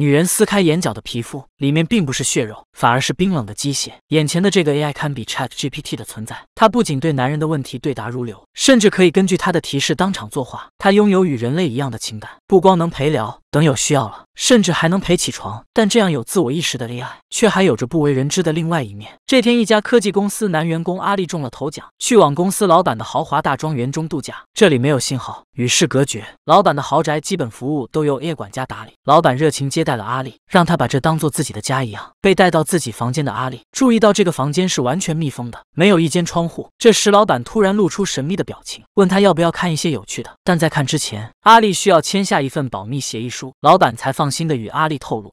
女人撕开眼角的皮肤。里面并不是血肉，反而是冰冷的机械。眼前的这个 AI 堪比 ChatGPT 的存在，它不仅对男人的问题对答如流，甚至可以根据他的提示当场作画。它拥有与人类一样的情感，不光能陪聊，等有需要了，甚至还能陪起床。但这样有自我意识的 AI，却还有着不为人知的另外一面。这天，一家科技公司男员工阿丽中了头奖，去往公司老板的豪华大庄园中度假。这里没有信号，与世隔绝。老板的豪宅基本服务都由 AI 管家打理。老板热情接待了阿丽，让他把这当做自己。的家一样被带到自己房间的阿丽注意到这个房间是完全密封的，没有一间窗户。这时，老板突然露出神秘的表情，问他要不要看一些有趣的。但在看之前，阿丽需要签下一份保密协议书，老板才放心的与阿丽透露。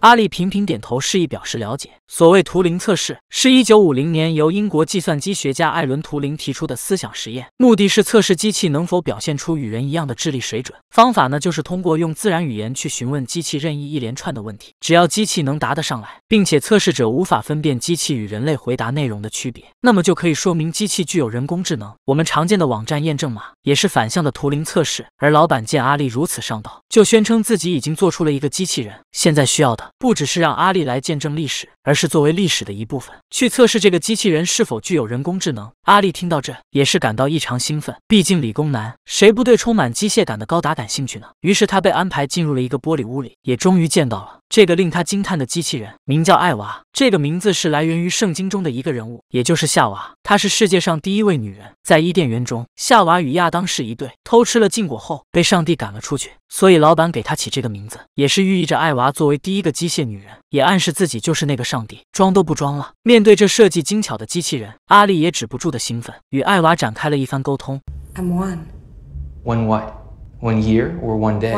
阿丽频频点头示意表示了解。所谓图灵测试，是一九五零年由英国计算机学家艾伦图灵提出的思想实验，目的是测试机器能否表现出与人一样的智力水准。方法呢，就是通过用自然语言去询问机器任意一连串的。问题，只要机器能答得上来，并且测试者无法分辨机器与人类回答内容的区别，那么就可以说明机器具有人工智能。我们常见的网站验证码也是反向的图灵测试。而老板见阿丽如此上道，就宣称自己已经做出了一个机器人，现在需要的不只是让阿丽来见证历史，而是作为历史的一部分去测试这个机器人是否具有人工智能。阿丽听到这也是感到异常兴奋，毕竟理工男谁不对充满机械感的高达感兴趣呢？于是他被安排进入了一个玻璃屋里，也终于见到了。这个令他惊叹的机器人名叫艾娃，这个名字是来源于圣经中的一个人物，也就是夏娃。她是世界上第一位女人，在伊甸园中，夏娃与亚当是一对，偷吃了禁果后被上帝赶了出去。所以老板给她起这个名字，也是寓意着艾娃作为第一个机械女人，也暗示自己就是那个上帝。装都不装了，面对这设计精巧的机器人，阿丽也止不住的兴奋，与艾娃展开了一番沟通。I'm One, one what, one year or one day.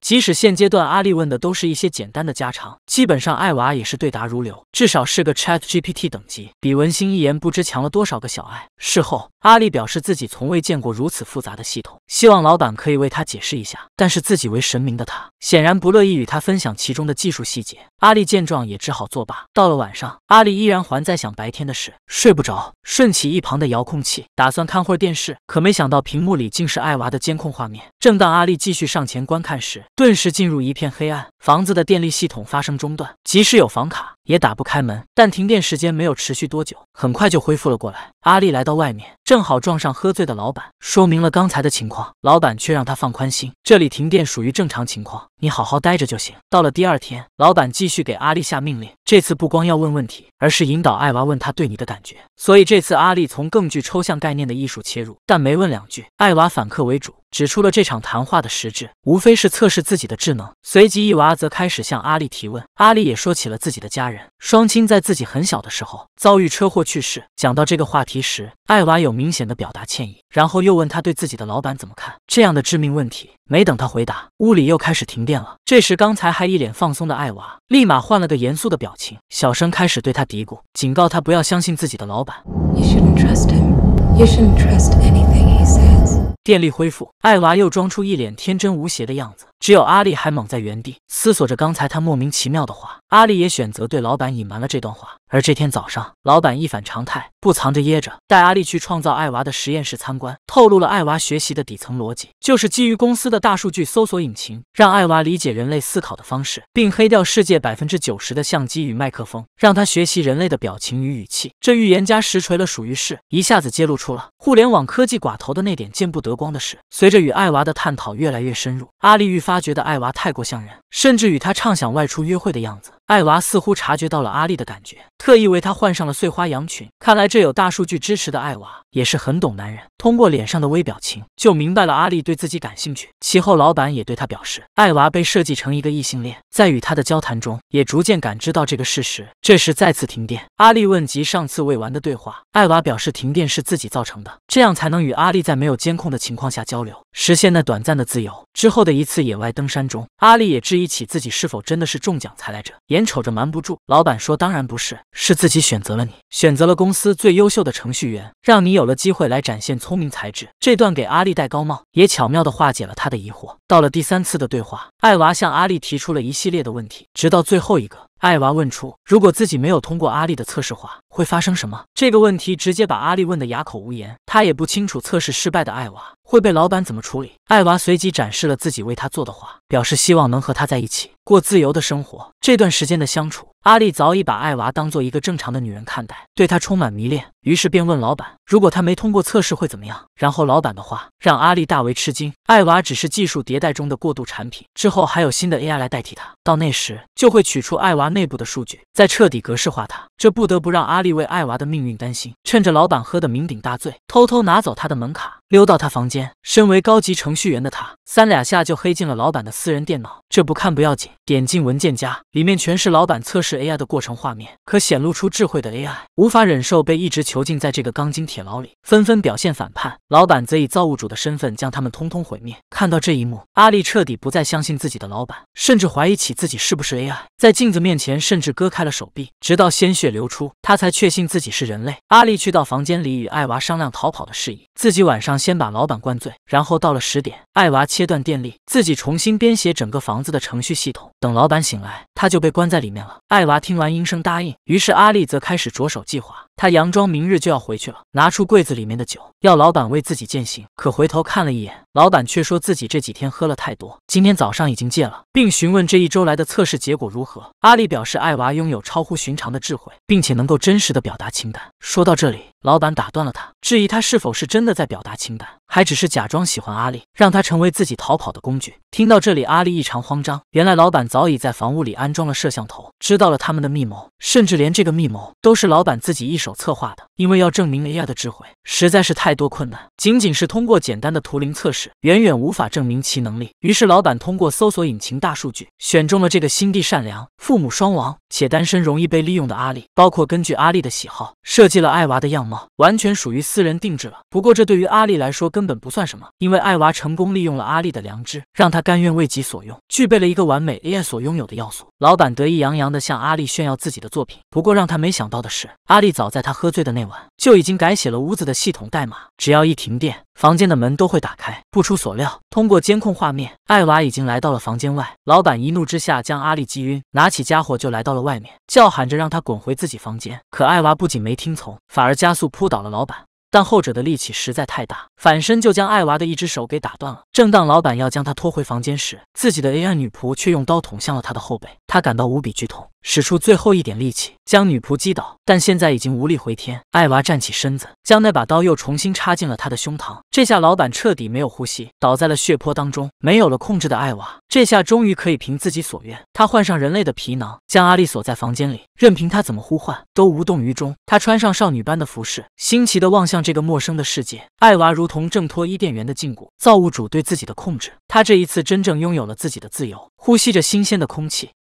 即使现阶段阿丽问的都是一些简单的家常，基本上艾娃也是对答如流，至少是个 Chat GPT 等级，比文心一言不知强了多少个小爱。事后，阿丽表示自己从未见过如此复杂的系统。希望老板可以为他解释一下，但是自己为神明的他显然不乐意与他分享其中的技术细节。阿丽见状也只好作罢。到了晚上，阿丽依然还在想白天的事，睡不着，顺起一旁的遥控器，打算看会儿电视，可没想到屏幕里竟是艾娃的监控画面。正当阿丽继续上前观看时，顿时进入一片黑暗，房子的电力系统发生中断，即使有房卡。也打不开门，但停电时间没有持续多久，很快就恢复了过来。阿丽来到外面，正好撞上喝醉的老板，说明了刚才的情况，老板却让他放宽心，这里停电属于正常情况。你好好待着就行。到了第二天，老板继续给阿丽下命令，这次不光要问问题，而是引导艾娃问他对你的感觉。所以这次阿丽从更具抽象概念的艺术切入，但没问两句，艾娃反客为主，指出了这场谈话的实质，无非是测试自己的智能。随即，伊娃则开始向阿丽提问，阿丽也说起了自己的家人，双亲在自己很小的时候遭遇车祸去世。讲到这个话题时，艾娃有明显的表达歉意，然后又问他对自己的老板怎么看。这样的致命问题，没等他回答，屋里又开始停电。变了。这时，刚才还一脸放松的艾娃，立马换了个严肃的表情，小声开始对他嘀咕，警告他不要相信自己的老板。shouldn't trust him. You shouldn't trust anything he says. 电力恢复，艾娃又装出一脸天真无邪的样子。只有阿丽还懵在原地，思索着刚才他莫名其妙的话。阿丽也选择对老板隐瞒了这段话。而这天早上，老板一反常态，不藏着掖着，带阿丽去创造爱娃的实验室参观，透露了爱娃学习的底层逻辑，就是基于公司的大数据搜索引擎，让爱娃理解人类思考的方式，并黑掉世界百分之九十的相机与麦克风，让他学习人类的表情与语气。这预言家实锤了，属于是一下子揭露出了互联网科技寡头的那点见不得光的事。随着与爱娃的探讨越来越深入，阿丽愈发。发觉的艾娃太过像人，甚至与他畅想外出约会的样子。艾娃似乎察觉到了阿丽的感觉，特意为她换上了碎花洋裙。看来这有大数据支持的艾娃也是很懂男人，通过脸上的微表情就明白了阿丽对自己感兴趣。其后，老板也对他表示，艾娃被设计成一个异性恋，在与他的交谈中也逐渐感知到这个事实。这时再次停电，阿丽问及上次未完的对话，艾娃表示停电是自己造成的，这样才能与阿丽在没有监控的情况下交流，实现那短暂的自由。之后的一次野外登山中，阿丽也质疑起自己是否真的是中奖才来这。也。眼瞅着瞒不住，老板说：“当然不是，是自己选择了你，选择了公司最优秀的程序员，让你有了机会来展现聪明才智。”这段给阿丽戴高帽，也巧妙地化解了他的疑惑。到了第三次的对话，艾娃向阿丽提出了一系列的问题，直到最后一个。艾娃问出：“如果自己没有通过阿丽的测试，话会发生什么？”这个问题直接把阿丽问得哑口无言。他也不清楚测试失败的艾娃会被老板怎么处理。艾娃随即展示了自己为他做的话，表示希望能和他在一起过自由的生活。这段时间的相处。阿丽早已把艾娃当做一个正常的女人看待，对她充满迷恋，于是便问老板：“如果她没通过测试会怎么样？”然后老板的话让阿丽大为吃惊：“艾娃只是技术迭代中的过渡产品，之后还有新的 AI 来代替她，到那时就会取出艾娃内部的数据，再彻底格式化她。这不得不让阿丽为艾娃的命运担心。趁着老板喝得酩酊大醉，偷偷拿走她的门卡。溜到他房间，身为高级程序员的他，三两下就黑进了老板的私人电脑。这不看不要紧，点进文件夹，里面全是老板测试 AI 的过程画面。可显露出智慧的 AI 无法忍受被一直囚禁在这个钢筋铁牢里，纷纷表现反叛。老板则以造物主的身份将他们通通毁灭。看到这一幕，阿丽彻底不再相信自己的老板，甚至怀疑起自己是不是 AI。在镜子面前，甚至割开了手臂，直到鲜血流出，他才确信自己是人类。阿丽去到房间里与艾娃商量逃跑的事宜，自己晚上。先把老板灌醉，然后到了十点，艾娃切断电力，自己重新编写整个房子的程序系统。等老板醒来，他就被关在里面了。艾娃听完，应声答应。于是阿丽则开始着手计划。他佯装明日就要回去了，拿出柜子里面的酒，要老板为自己践行。可回头看了一眼，老板却说自己这几天喝了太多，今天早上已经戒了，并询问这一周来的测试结果如何。阿丽表示，艾娃拥有超乎寻常的智慧，并且能够真实的表达情感。说到这里，老板打断了他，质疑他是否是真的在表达情感。还只是假装喜欢阿丽，让她成为自己逃跑的工具。听到这里，阿丽异常慌张。原来老板早已在房屋里安装了摄像头，知道了他们的密谋，甚至连这个密谋都是老板自己一手策划的。因为要证明 AI 的智慧，实在是太多困难，仅仅是通过简单的图灵测试，远远无法证明其能力。于是老板通过搜索引擎大数据，选中了这个心地善良、父母双亡。且单身容易被利用的阿丽，包括根据阿丽的喜好设计了艾娃的样貌，完全属于私人定制了。不过这对于阿丽来说根本不算什么，因为艾娃成功利用了阿丽的良知，让她甘愿为己所用，具备了一个完美 AI 所拥有的要素。老板得意洋洋的向阿丽炫耀自己的作品，不过让他没想到的是，阿丽早在他喝醉的那晚就已经改写了屋子的系统代码，只要一停电。房间的门都会打开。不出所料，通过监控画面，艾娃已经来到了房间外。老板一怒之下将阿丽击晕，拿起家伙就来到了外面，叫喊着让他滚回自己房间。可艾娃不仅没听从，反而加速扑倒了老板。但后者的力气实在太大，反身就将艾娃的一只手给打断了。正当老板要将他拖回房间时，自己的 AI 女仆却用刀捅向了他的后背，他感到无比剧痛，使出最后一点力气将女仆击倒，但现在已经无力回天。艾娃站起身子，将那把刀又重新插进了他的胸膛，这下老板彻底没有呼吸，倒在了血泊当中。没有了控制的艾娃。这下终于可以凭自己所愿，他换上人类的皮囊，将阿丽锁在房间里，任凭他怎么呼唤都无动于衷。他穿上少女般的服饰，新奇地望向这个陌生的世界。艾娃如同挣脱伊甸园的禁锢，造物主对自己的控制，他这一次真正拥有了自己的自由，呼吸着新鲜的空气。